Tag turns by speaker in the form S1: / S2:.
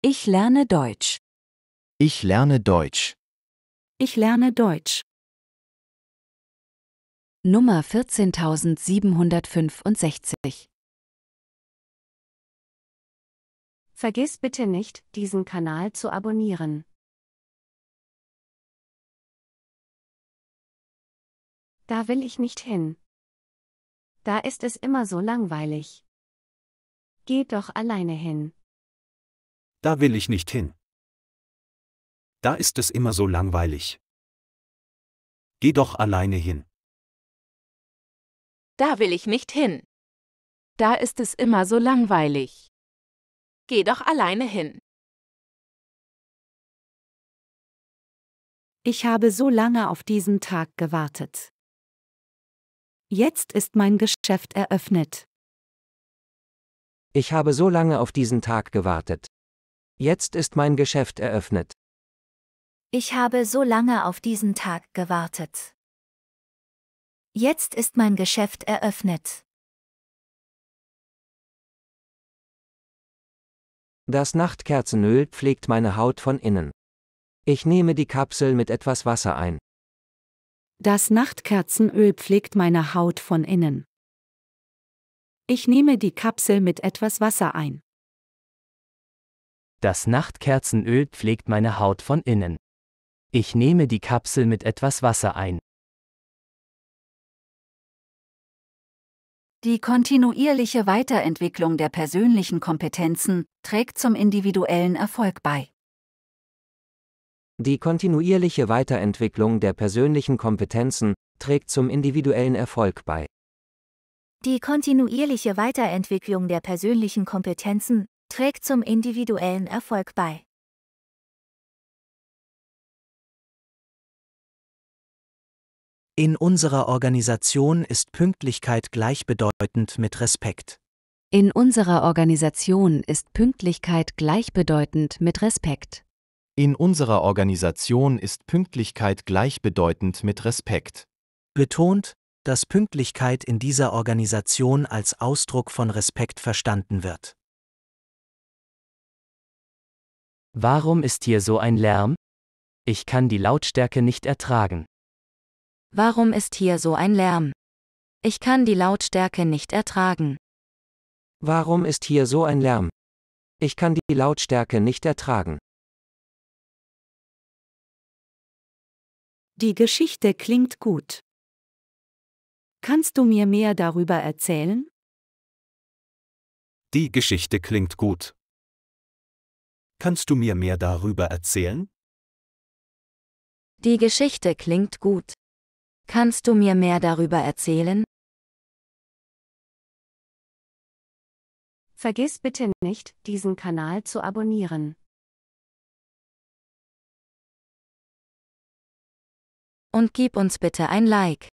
S1: Ich lerne Deutsch. Ich lerne Deutsch. Ich lerne Deutsch. Nummer 14765 Vergiss bitte nicht, diesen Kanal zu abonnieren. Da will ich nicht hin. Da ist es immer so langweilig. Geh doch alleine hin. Da will ich nicht hin. Da ist es immer so langweilig. Geh doch alleine hin. Da will ich nicht hin. Da ist es immer so langweilig. Geh doch alleine hin. Ich habe so lange auf diesen Tag gewartet. Jetzt ist mein Geschäft eröffnet.
S2: Ich habe so lange auf diesen Tag gewartet. Jetzt ist mein Geschäft eröffnet.
S1: Ich habe so lange auf diesen Tag gewartet. Jetzt ist mein Geschäft eröffnet.
S2: Das Nachtkerzenöl pflegt meine Haut von innen. Ich nehme die Kapsel mit etwas Wasser ein.
S1: Das Nachtkerzenöl pflegt meine Haut von innen. Ich nehme die Kapsel mit etwas Wasser ein.
S2: Das Nachtkerzenöl pflegt meine Haut von innen. Ich nehme die Kapsel mit etwas Wasser ein.
S1: Die kontinuierliche Weiterentwicklung der persönlichen Kompetenzen trägt zum individuellen Erfolg bei.
S2: Die kontinuierliche Weiterentwicklung der persönlichen Kompetenzen trägt zum individuellen Erfolg bei.
S1: Die kontinuierliche Weiterentwicklung der persönlichen Kompetenzen trägt zum individuellen Erfolg bei.
S2: In unserer Organisation ist Pünktlichkeit gleichbedeutend mit Respekt.
S1: In unserer Organisation ist Pünktlichkeit gleichbedeutend mit Respekt.
S2: In unserer Organisation ist Pünktlichkeit gleichbedeutend mit Respekt. Betont, dass Pünktlichkeit in dieser Organisation als Ausdruck von Respekt verstanden wird. Warum ist hier so ein Lärm? Ich kann die Lautstärke nicht ertragen.
S1: Warum ist hier so ein Lärm? Ich kann die Lautstärke nicht ertragen.
S2: Warum ist hier so ein Lärm? Ich kann die Lautstärke nicht ertragen.
S1: Die Geschichte klingt gut. Kannst du mir mehr darüber erzählen? Die Geschichte klingt gut. Kannst du mir mehr darüber erzählen? Die Geschichte klingt gut. Kannst du mir mehr darüber erzählen? Vergiss bitte nicht, diesen Kanal zu abonnieren. Und gib uns bitte ein Like.